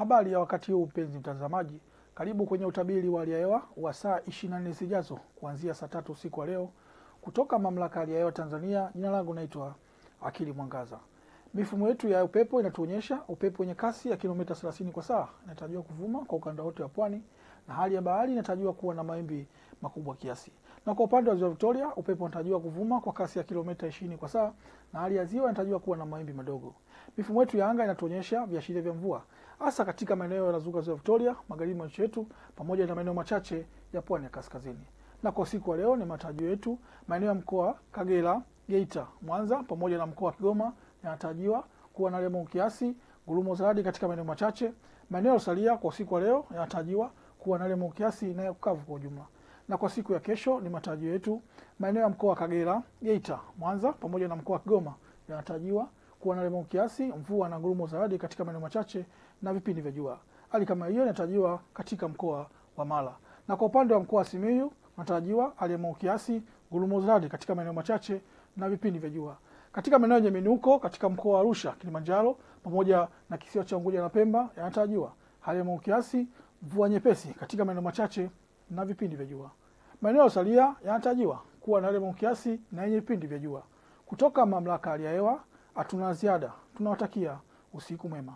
Habari ya wakati huu mpenzi mtazamaji, karibu kwenye utabiri wa hali ya hewa wa saa 24 zijazo kuanzia saa tatu usiku wa leo kutoka mamlaka ya hali ya hewa Tanzania. Jina langu naitwa Akili Mwangaza. Mifumo yetu ya upepo inatuonyesha upepo wenye kasi ya kilomita 30 kwa saa inatarajiwa kuvuma kwa ukanda wote wa pwani na hali ya bahari inatarajiwa kuwa na mawimbi makubwa kiasi. Na kwa upande wa ziwa Victoria, upepo unatarajiwa kuvuma kwa kasi ya kilomita 20 kwa saa na hali ya ziwa inatarajiwa kuwa na mawimbi madogo. Mifumo yetu ya anga inatuonyesha viashiria vya mvua hasa katika maeneo ya Zuka Ziwa Victoria, magharibi mwa nchi yetu pamoja na maeneo machache ya pwani ya kaskazini. Na kwa usiku wa leo ni matarajio yetu maeneo ya mkoa Kagera, Geita, Mwanza pamoja na mkoa wa Kigoma yanatarajiwa kuwa na mawingu kiasi, ngurumo za radi katika maeneo machache. Maeneo yaliyosalia kwa siku wa leo yanatarajiwa kuwa na mawingu kiasi na ukavu kwa ujumla. Na kwa siku ya kesho ni matarajio yetu maeneo ya mkoa wa Kagera, Geita, Mwanza pamoja na mkoa wa Kigoma yanatarajiwa kuwa na mawingu kiasi, mvua na ngurumo za radi katika maeneo machache na vipindi vya jua. Hali kama hiyo inatarajiwa katika mkoa wa Mara. Na kwa upande wa mkoa wa Simiyu unatarajiwa hali ya mawingu kiasi, ngurumo za radi katika maeneo machache na vipindi vya jua. Katika maeneo yenye miinuko katika mkoa wa Arusha, Kilimanjaro pamoja na kisiwa cha Unguja na Pemba yanatarajiwa hali ya mawingu kiasi, mvua nyepesi katika maeneo machache na vipindi vya jua. Maeneo salia yanatarajiwa kuwa na hali ya mawingu kiasi na yenye vipindi vya jua. Kutoka Mamlaka ya Hali ya Hewa hatuna ziada, tunawatakia usiku mwema.